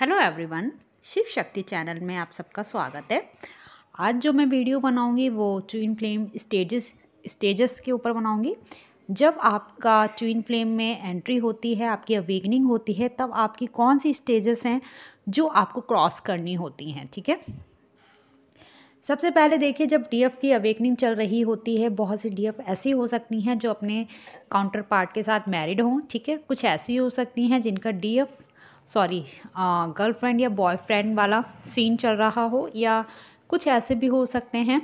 hello everyone Shiv शक्ति channel में आप सबका स्वागत है आज जो मैं वीडियो बनाऊंगी वो चुइन फ्लेम स्टेजेस स्टेजेस के ऊपर बनाऊंगी जब आपका चुइन फ्लेम में एंट्री होती है आपकी अवेगनिंग होती है तब आपकी कौन सी स्टेजेस हैं जो आपको क्रॉस करनी होती हैं ठीक है सबसे पहले देखिए जब डीएफ की अवेकनिंग चल रही होती है बहुत सी डीएफ ऐसी हो सकती हैं जो अपने काउंटर पार्ट के साथ मैरिड हों ठीक है कुछ ऐसी हो सकती हैं जिनका डीएफ सॉरी गर्लफ्रेंड या बॉयफ्रेंड वाला सीन चल रहा हो या कुछ ऐसे भी हो सकते हैं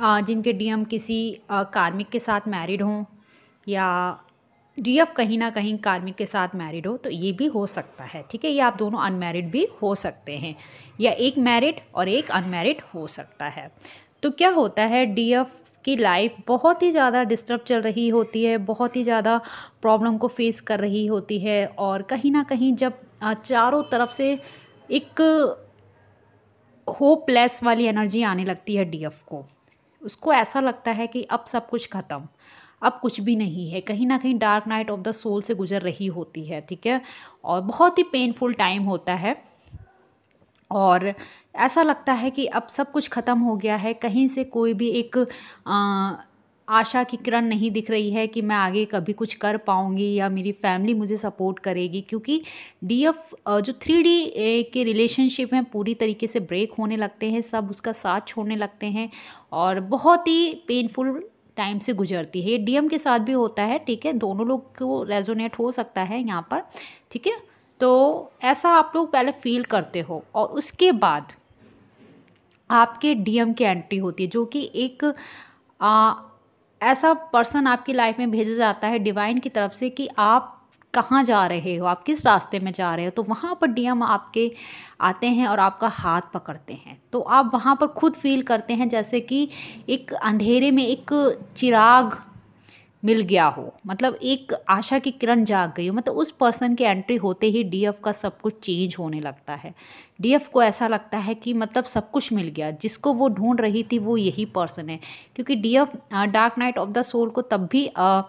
आ, जिनके डीएम किसी कार्मिक के साथ मैरिड हों या डीएफ कहीं ना कहीं कार्मिक के साथ मैरिड हो तो ये भी हो सकता है ठीक है ये आप दोनों अनमैरिड भी हो सकते हैं या एक मैरिड और एक अनमैरिड हो सकता है तो क्या होता है डीएफ की लाइफ बहुत ही ज़्यादा डिस्टर्ब चल रही होती है बहुत ही ज़्यादा प्रॉब्लम को फेस कर रही होती है और कहीं ना कहीं जब चारों तरफ से एक होपलेस वाली एनर्जी आने लगती है डीएफ को उसको ऐसा लगता है कि अब सब कुछ ख़त्म अब कुछ भी नहीं है कहीं ना कहीं dark night of the soul से गुजर रही होती है ठीक है और बहुत ही पेनफुल टाइम होता है और ऐसा लगता है कि अब सब कुछ ख़त्म हो गया है कहीं से कोई भी एक आ, आशा की किरण नहीं दिख रही है कि मैं आगे कभी कुछ कर पाऊँगी या मेरी फैमिली मुझे सपोर्ट करेगी क्योंकि डी एफ जो थ्री डी के रिलेशनशिप हैं पूरी तरीके से ब्रेक होने लगते हैं सब उसका साथ छोड़ने लगते हैं और बहुत ही पेनफुल टाइम से गुजरती है ये डीएम के साथ भी होता है ठीक है दोनों लोग को रेजोनेट हो सकता है यहाँ पर ठीक है तो ऐसा आप लोग पहले फील करते हो और उसके बाद आपके डीएम की एंट्री होती है जो कि एक आ, ऐसा पर्सन आपकी लाइफ में भेजा जाता है डिवाइन की तरफ से कि आप कहाँ जा रहे हो आप किस रास्ते में जा रहे हो तो वहाँ पर डीएम आपके आते हैं और आपका हाथ पकड़ते हैं तो आप वहाँ पर खुद फील करते हैं जैसे कि एक अंधेरे में एक चिराग मिल गया हो मतलब एक आशा की किरण जाग गई हो मतलब उस पर्सन के एंट्री होते ही डीएफ का सब कुछ चेंज होने लगता है डीएफ को ऐसा लगता है कि मतलब सब कुछ मिल गया जिसको वो ढूंढ रही थी वो यही पर्सन है क्योंकि DF dark night of the soul को तब भी आ,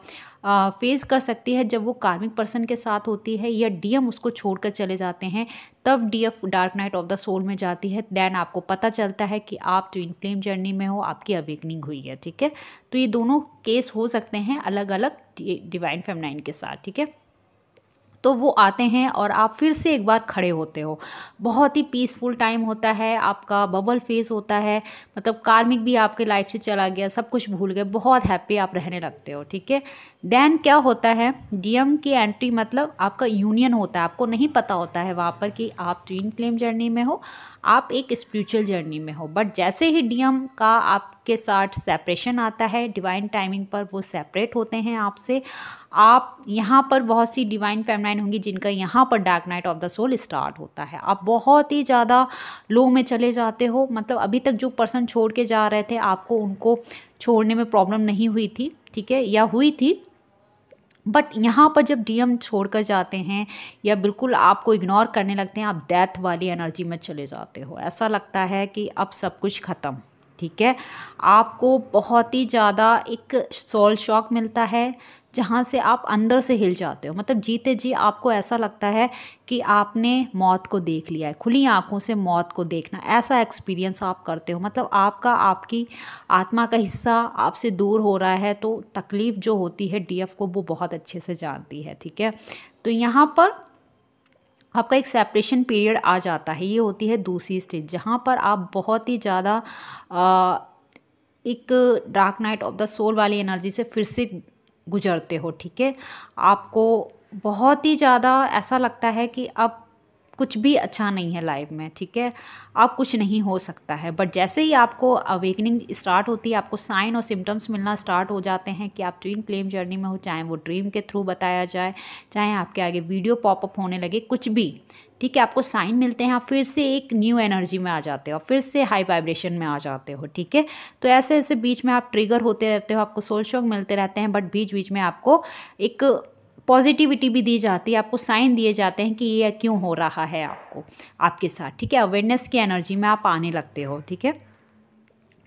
फेस कर सकती है जब वो कार्मिक पर्सन के साथ होती है या डीएम उसको छोड़कर चले जाते हैं तब D F dark night of the soul में जाती है देन आपको पता चलता है कि आप ट्विन फ्लेम जर्नी में हो आपकी अवेकनिंग हुई है ठीक है तो ये दोनों केस हो सकते हैं अलग अलग डिवाइन फेमनाइन के साथ ठीक है तो वो आते हैं और आप फिर से एक बार खड़े होते हो बहुत ही पीसफुल टाइम होता है आपका बबल फेस होता है मतलब कार्मिक भी आपके लाइफ से चला गया सब कुछ भूल गए बहुत हैप्पी आप रहने लगते हो ठीक है देन क्या होता है डीएम की एंट्री मतलब आपका यूनियन होता है आपको नहीं पता होता है वहाँ पर कि आप ट्वीन फ्लेम जर्नी में हो आप एक स्पिरिचुअल जर्नी में हो बट जैसे ही डीएम का आप के साथ सेपरेशन आता है डिवाइन टाइमिंग पर वो सेपरेट होते हैं आपसे आप यहाँ पर बहुत सी डिवाइन फैमलाइन होंगी जिनका यहाँ पर dark night of the soul start होता है आप बहुत ही ज़्यादा लो में चले जाते हो मतलब अभी तक जो पर्सन छोड़ के जा रहे थे आपको उनको छोड़ने में प्रॉब्लम नहीं हुई थी ठीक है या हुई थी बट यहाँ पर जब डीएम छोड़कर जाते हैं या बिल्कुल आपको इग्नोर करने लगते हैं आप डेथ वाली एनर्जी में चले जाते हो ऐसा लगता है कि अब सब कुछ ख़त्म ठीक है आपको बहुत ही ज़्यादा एक सोल शॉक मिलता है जहाँ से आप अंदर से हिल जाते हो मतलब जीते जी आपको ऐसा लगता है कि आपने मौत को देख लिया है खुली आँखों से मौत को देखना ऐसा एक्सपीरियंस आप करते हो मतलब आपका आपकी आत्मा का हिस्सा आपसे दूर हो रहा है तो तकलीफ़ जो होती है डीएफ को वो बहुत अच्छे से जानती है ठीक है तो यहाँ पर आपका एक सेपरेशन पीरियड आ जाता है ये होती है दूसरी स्टेज जहाँ पर आप बहुत ही ज़्यादा एक dark night of the soul वाली एनर्जी से फिर से गुजरते हो ठीक है आपको बहुत ही ज़्यादा ऐसा लगता है कि अब कुछ भी अच्छा नहीं है लाइफ में ठीक है आप कुछ नहीं हो सकता है बट जैसे ही आपको अवेकनिंग स्टार्ट होती है आपको साइन और सिम्टम्स मिलना स्टार्ट हो जाते हैं कि आप ट्विन फ्लेम जर्नी में हो चाहे वो ड्रीम के थ्रू बताया जाए चाहे आपके आगे वीडियो पॉपअप होने लगे कुछ भी ठीक है आपको साइन मिलते हैं आप फिर से एक न्यू एनर्जी में आ जाते हो फिर से हाई वाइब्रेशन में आ जाते हो ठीक है तो ऐसे ऐसे बीच में आप ट्रिगर होते रहते हो आपको सोल शोक मिलते रहते हैं बट बीच बीच में आपको एक पॉजिटिविटी भी दी जाती है आपको साइन दिए जाते हैं कि ये क्यों हो रहा है आपको आपके साथ ठीक है अवेयरनेस की एनर्जी में आप आने लगते हो ठीक है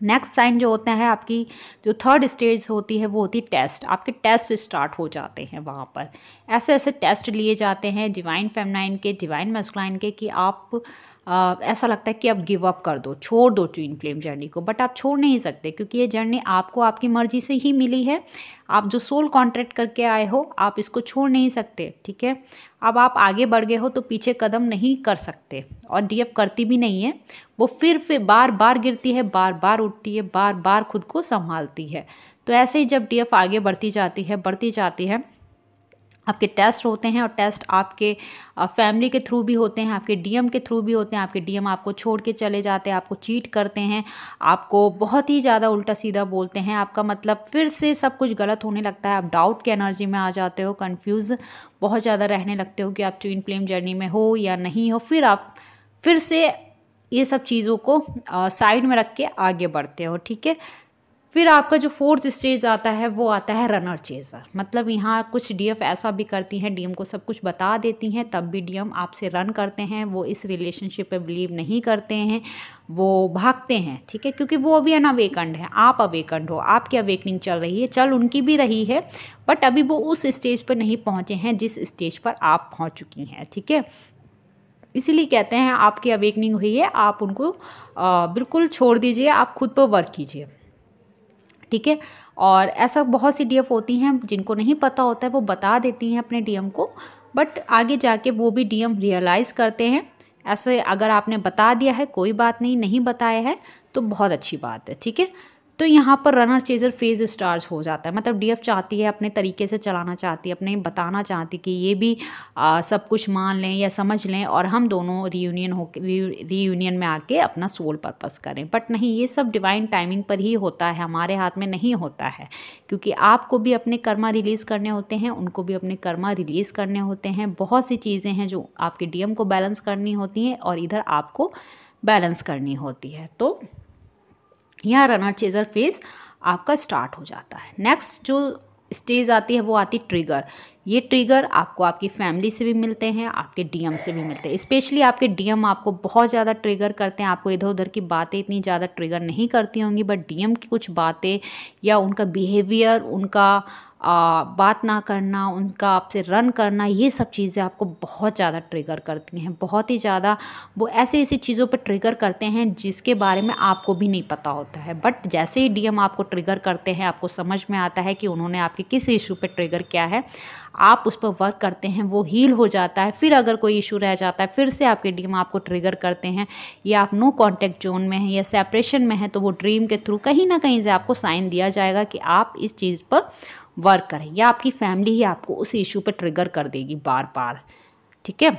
नेक्स्ट साइन जो होता है आपकी जो थर्ड स्टेज होती है वो होती है टेस्ट आपके टेस्ट स्टार्ट हो जाते हैं वहाँ पर ऐसे ऐसे टेस्ट लिए जाते हैं डिवाइन फेमनाइन के डिवाइन मेस्कुलाइन के कि आप ऐसा लगता है कि अब गिव अप कर दो छोड़ दो ट्वीन फ्लेम जर्नी को बट आप छोड़ नहीं सकते क्योंकि ये जर्नी आपको आपकी मर्जी से ही मिली है आप जो सोल कॉन्ट्रैक्ट करके आए हो आप इसको छोड़ नहीं सकते ठीक है अब आप आगे बढ़ गए हो तो पीछे कदम नहीं कर सकते और डीएफ करती भी नहीं है वो फिर फिर बार बार गिरती है बार बार उठती है बार बार खुद को संभालती है तो ऐसे ही जब डीएफ आगे बढ़ती जाती है बढ़ती जाती है आपके टेस्ट होते हैं और टेस्ट आपके फैमिली के थ्रू भी होते हैं आपके डीएम के थ्रू भी होते हैं आपके डीएम आपको छोड़ के चले जाते हैं आपको चीट करते हैं आपको बहुत ही ज़्यादा उल्टा सीधा बोलते हैं आपका मतलब फिर से सब कुछ गलत होने लगता है आप डाउट के एनर्जी में आ जाते हो कन्फ्यूज़ बहुत ज़्यादा रहने लगते हो कि आप ट्विन फ्लेम जर्नी में हो या नहीं हो फिर आप फिर से ये सब चीज़ों को साइड में रख के आगे बढ़ते हो ठीक है फिर आपका जो फोर्थ स्टेज आता है वो आता है रनर चेजर मतलब यहाँ कुछ डीएफ ऐसा भी करती हैं डीएम को सब कुछ बता देती हैं तब भी डीएम आपसे रन करते हैं वो इस रिलेशनशिप पे बिलीव नहीं करते हैं वो भागते हैं ठीक है क्योंकि वो अभी अनअवेकंड है आप अवेकंड हो आपकी अवेकनिंग चल रही है चल उनकी भी रही है बट अभी वो उस स्टेज पर नहीं पहुँचे हैं जिस स्टेज पर आप पहुँच चुकी हैं ठीक है इसीलिए कहते हैं आपकी अवेकनिंग हुई है आप उनको आ, बिल्कुल छोड़ दीजिए आप खुद पर वर्क कीजिए ठीक है और ऐसा बहुत सी डीएफ होती हैं जिनको नहीं पता होता है वो बता देती हैं अपने डीएम को बट आगे जाके वो भी डीएम रियलाइज़ करते हैं ऐसे अगर आपने बता दिया है कोई बात नहीं नहीं बताया है तो बहुत अच्छी बात है ठीक है तो यहाँ पर रनर चेजर फेज स्टार्ज हो जाता है मतलब डीएफ चाहती है अपने तरीके से चलाना चाहती है अपने बताना चाहती कि ये भी आ, सब कुछ मान लें या समझ लें और हम दोनों रीयूनियन हो रीयूनियन में आके अपना सोल पर्पस करें बट नहीं ये सब डिवाइन टाइमिंग पर ही होता है हमारे हाथ में नहीं होता है क्योंकि आपको भी अपने कर्मा रिलीज़ करने होते हैं उनको भी अपने कर्मा रिलीज़ करने होते हैं बहुत सी चीज़ें हैं जो आपके डी को बैलेंस करनी होती हैं और इधर आपको बैलेंस करनी होती है तो यहाँ रनर चेजर फेज आपका स्टार्ट हो जाता है नेक्स्ट जो स्टेज आती है वो आती है ट्रिगर ये ट्रिगर आपको आपकी फैमिली से भी मिलते हैं आपके डीएम से भी मिलते हैं स्पेशली आपके डीएम आपको बहुत ज़्यादा ट्रिगर करते हैं आपको इधर उधर की बातें इतनी ज़्यादा ट्रिगर नहीं करती होंगी बट डीएम की कुछ बातें या उनका बिहेवियर उनका आ, बात ना करना उनका आपसे रन करना ये सब चीज़ें आपको बहुत ज़्यादा ट्रिगर करती हैं बहुत ही ज़्यादा वो ऐसे ऐसी चीज़ों पर ट्रिगर करते हैं जिसके बारे में आपको भी नहीं पता होता है बट जैसे ही डीएम आपको ट्रिगर करते हैं आपको समझ में आता है कि उन्होंने आपके किस इशू पर ट्रिगर किया है आप उस पर वर्क करते हैं वो हील हो जाता है फिर अगर कोई इशू रह जाता है फिर से आपके डीएम आपको ट्रिगर करते हैं या आप नो कॉन्टैक्ट जोन में हैं या सेपरेशन में हैं तो वो ड्रीम के थ्रू कहीं ना कहीं से आपको साइन दिया जाएगा कि आप इस चीज़ पर वर्क करें या आपकी फैमिली ही आपको उस इशू पर ट्रिगर कर देगी बार बार ठीक है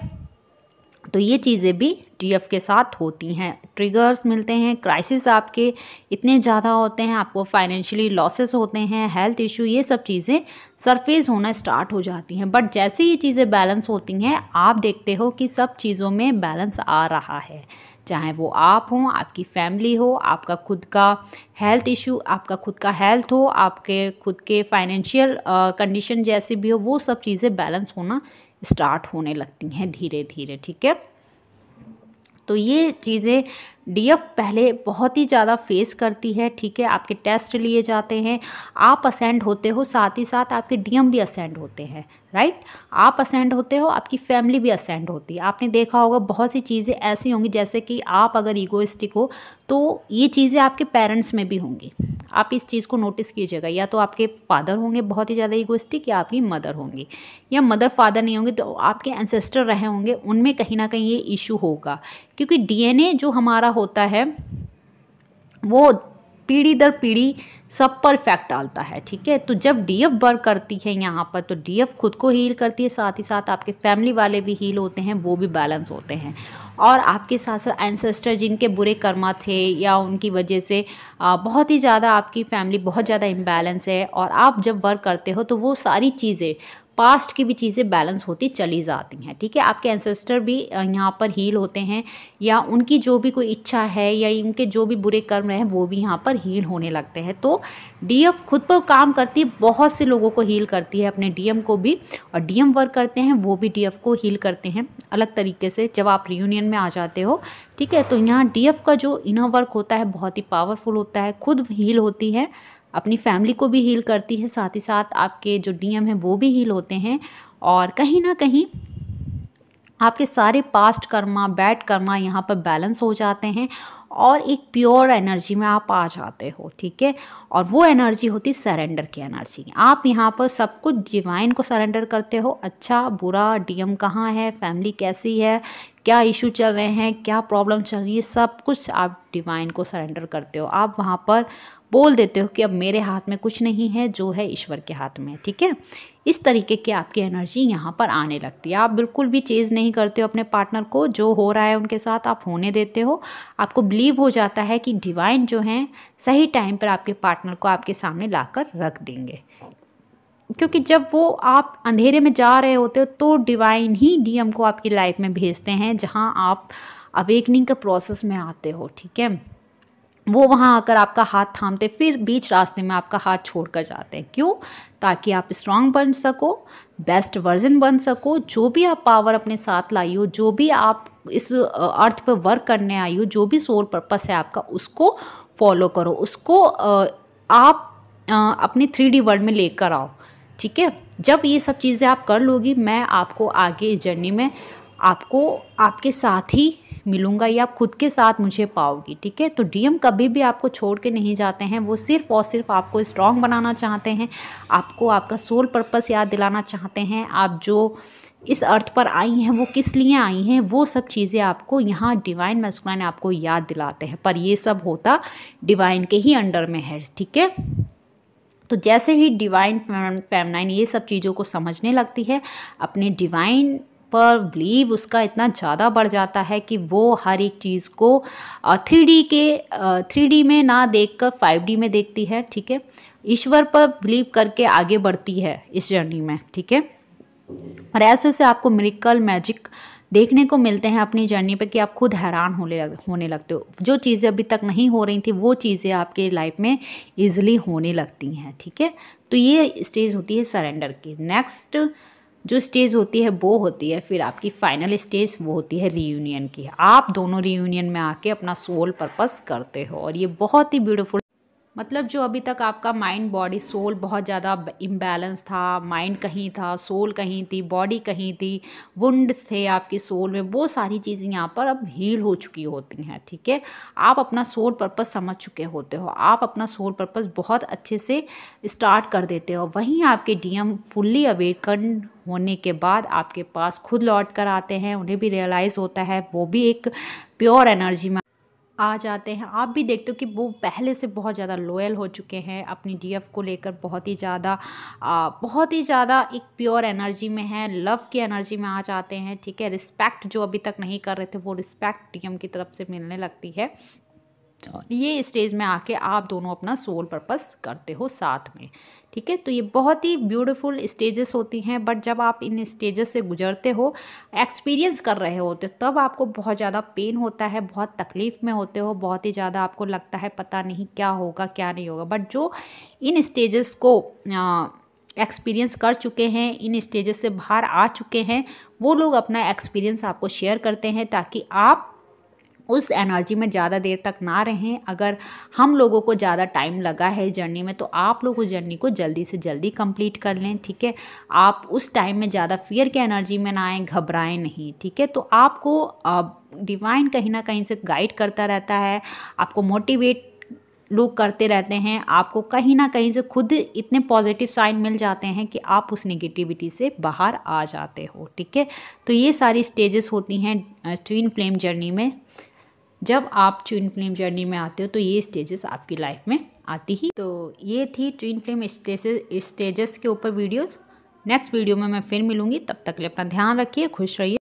तो ये चीज़ें भी टीएफ के साथ होती हैं ट्रिगर्स मिलते हैं क्राइसिस आपके इतने ज़्यादा होते हैं आपको फाइनेंशियली लॉसेस होते हैं हेल्थ इशू ये सब चीज़ें सरफेस होना स्टार्ट हो जाती हैं बट जैसे ये चीज़ें बैलेंस होती हैं आप देखते हो कि सब चीज़ों में बैलेंस आ रहा है चाहे वो आप हों आपकी फैमिली हो आपका खुद का हेल्थ इशू आपका खुद का हेल्थ हो आपके खुद के फाइनेंशियल कंडीशन जैसे भी हो वो सब चीज़ें बैलेंस होना स्टार्ट होने लगती हैं धीरे धीरे ठीक है तो ये चीज़ें डीएफ पहले बहुत ही ज़्यादा फेस करती है ठीक है आपके टेस्ट लिए जाते हैं आप असेंड होते हो साथ ही साथ आपके डीएम भी असेंड होते हैं राइट आप असेंड होते हो आपकी फैमिली भी असेंड होती है आपने देखा होगा बहुत सी चीज़ें ऐसी होंगी जैसे कि आप अगर ईगोइस्टिक हो तो ये चीज़ें आपके पेरेंट्स में भी होंगी आप इस चीज़ को नोटिस कीजिएगा या तो आपके फादर होंगे बहुत ही ज़्यादा ईगोइस्टिक या आपकी मदर होंगी या मदर फादर नहीं होंगे तो आपके एंसेस्टर रहे होंगे उनमें कहीं ना कहीं ये इशू होगा क्योंकि डी जो हमारा होता है वो पीढ़ी दर पीढ़ी सब पर इफेक्ट डालता है ठीक है तो जब डीएफ वर्क करती है यहाँ पर तो डीएफ खुद को हील करती है साथ ही साथ आपके फैमिली वाले भी हील होते हैं वो भी बैलेंस होते हैं और आपके साथ साथ एनसेस्टर जिनके बुरे कर्मा थे या उनकी वजह से बहुत ही ज़्यादा आपकी फैमिली बहुत ज़्यादा इम्बैलेंस है और आप जब वर्क करते हो तो वो सारी चीज़ें पास्ट की भी चीज़ें बैलेंस होती चली जाती हैं ठीक है आपके एंसेस्टर भी यहाँ पर हील होते हैं या उनकी जो भी कोई इच्छा है या उनके जो भी बुरे कर्म हैं वो भी यहाँ पर हील होने लगते हैं तो डीएफ खुद पर काम करती है बहुत से लोगों को हील करती है अपने डीएम को भी और डीएम वर्क करते हैं वो भी डीएफ को हील करते हैं अलग तरीके से जब आप रियूनियन में आ जाते हो ठीक है तो यहाँ डीएफ का जो इनर वर्क होता है बहुत ही पावरफुल होता है खुद हील होती है अपनी फैमिली को भी हील करती है साथ ही साथ आपके जो डीएम हैं वो भी हील होते हैं और कहीं ना कहीं आपके सारे पास्ट कर्मा बैड कर्मा यहाँ पर बैलेंस हो जाते हैं और एक प्योर एनर्जी में आप आ जाते हो ठीक है और वो एनर्जी होती सरेंडर की एनर्जी आप यहाँ पर सब कुछ डिवाइन को सरेंडर करते हो अच्छा बुरा डीएम कहाँ है फैमिली कैसी है क्या इशू चल रहे हैं क्या प्रॉब्लम चल रही है सब कुछ आप डिवाइन को सरेंडर करते हो आप वहाँ पर बोल देते हो कि अब मेरे हाथ में कुछ नहीं है जो है ईश्वर के हाथ में ठीक है इस तरीके की आपकी एनर्जी यहाँ पर आने लगती है आप बिल्कुल भी चेज़ नहीं करते हो अपने पार्टनर को जो हो रहा है उनके साथ आप होने देते हो आपको बिलीव हो जाता है कि डिवाइन जो हैं सही टाइम पर आपके पार्टनर को आपके सामने ला रख देंगे क्योंकि जब वो आप अंधेरे में जा रहे होते हो तो डिवाइन ही डीएम को आपकी लाइफ में भेजते हैं जहाँ आप अवेकनिंग का प्रोसेस में आते हो ठीक है वो वहाँ आकर आपका हाथ थामते फिर बीच रास्ते में आपका हाथ छोड़ कर जाते हैं क्यों ताकि आप स्ट्रांग बन सको बेस्ट वर्जन बन सको जो भी आप पावर अपने साथ लाई हो जो भी आप इस अर्थ पर वर्क करने आई हो जो भी सोल पर्पस है आपका उसको फॉलो करो उसको आप अपने थ्री डी वर्ल्ड में लेकर आओ ठीक है जब ये सब चीज़ें आप कर लोगी मैं आपको आगे इस जर्नी में आपको आपके साथ ही मिलूंगा या आप खुद के साथ मुझे पाओगी ठीक है तो डीएम कभी भी आपको छोड़ के नहीं जाते हैं वो सिर्फ और सिर्फ आपको स्ट्रांग बनाना चाहते हैं आपको आपका सोल पर्पस याद दिलाना चाहते हैं आप जो इस अर्थ पर आई हैं वो किस लिए आई हैं वो सब चीज़ें आपको यहाँ डिवाइन मस्कुलाइन आपको याद दिलाते हैं पर ये सब होता डिवाइन के ही अंडर में है ठीक है तो जैसे ही डिवाइन फेमनाइन ये सब चीज़ों को समझने लगती है अपने डिवाइन पर बिलीव उसका इतना ज़्यादा बढ़ जाता है कि वो हर एक चीज़ को थ्री के थ्री में ना देख कर फाइव में देखती है ठीक है ईश्वर पर बिलीव करके आगे बढ़ती है इस जर्नी में ठीक है और ऐसे से आपको मेरिकल मैजिक देखने को मिलते हैं अपनी जर्नी पे कि आप खुद हैरान होने लग होने लगते हो जो चीज़ें अभी तक नहीं हो रही थी वो चीज़ें आपके लाइफ में ईजिली होने लगती हैं ठीक है तो ये स्टेज होती है सरेंडर की नेक्स्ट जो स्टेज होती है वो होती है फिर आपकी फाइनल स्टेज वो होती है रीयूनियन की आप दोनों रीयूनियन में आके अपना सोल पर्पस करते हो और ये बहुत ही ब्यूटीफुल मतलब जो अभी तक आपका माइंड बॉडी सोल बहुत ज़्यादा इम्बैलेंस था माइंड कहीं था सोल कहीं थी बॉडी कहीं थी वुंड्स थे आपके सोल में वो सारी चीज़ें यहाँ पर अब हील हो चुकी होती हैं ठीक है आप अपना सोल पर्पस समझ चुके होते हो आप अपना सोल पर्पस बहुत अच्छे से स्टार्ट कर देते हो वहीं आपके डीएम फुल्ली अवेकन होने के बाद आपके पास खुद लौट कर आते हैं उन्हें भी रियलाइज़ होता है वो भी एक प्योर एनर्जी में आ जाते हैं आप भी देखते हो कि वो पहले से बहुत ज़्यादा लॉयल हो चुके हैं अपनी डी को लेकर बहुत ही ज़्यादा बहुत ही ज़्यादा एक प्योर एनर्जी में है लव की एनर्जी में आ जाते हैं ठीक है रिस्पेक्ट जो अभी तक नहीं कर रहे थे वो रिस्पेक्ट डीएम की तरफ से मिलने लगती है ये स्टेज में आके आप दोनों अपना सोल पर्पस करते हो साथ में ठीक है तो ये बहुत ही ब्यूटीफुल स्टेजेस होती हैं बट जब आप इन स्टेजेस से गुजरते हो एक्सपीरियंस कर रहे होते हो तब आपको बहुत ज़्यादा पेन होता है बहुत तकलीफ़ में होते हो बहुत ही ज़्यादा आपको लगता है पता नहीं क्या होगा क्या नहीं होगा बट जो इन स्टेजेस को आ, एक्सपीरियंस कर चुके हैं इन स्टेजेस से बाहर आ चुके हैं वो लोग अपना एक्सपीरियंस आपको शेयर करते हैं ताकि आप उस एनर्जी में ज़्यादा देर तक ना रहें अगर हम लोगों को ज़्यादा टाइम लगा है जर्नी में तो आप लोग उस जर्नी को जल्दी से जल्दी कंप्लीट कर लें ठीक है आप उस टाइम में ज़्यादा फियर के एनर्जी में ना आएँ घबराएं नहीं ठीक है तो आपको डिवाइन कहीं ना कहीं से गाइड करता रहता है आपको मोटिवेट लोग करते रहते हैं आपको कहीं ना कहीं से खुद इतने पॉजिटिव साइन मिल जाते हैं कि आप उस नेगेटिविटी से बाहर आ जाते हो ठीक है तो ये सारी स्टेजेस होती हैं ट्विन फ्लेम जर्नी में जब आप ट्विन फ्लेम जर्नी में आते हो तो ये स्टेजेस आपकी लाइफ में आती ही तो ये थी ट्विन फ्लेम स्टेजेस स्टेजेस के ऊपर वीडियो नेक्स्ट वीडियो में मैं फिर मिलूंगी तब तक लिए अपना ध्यान रखिए खुश रहिए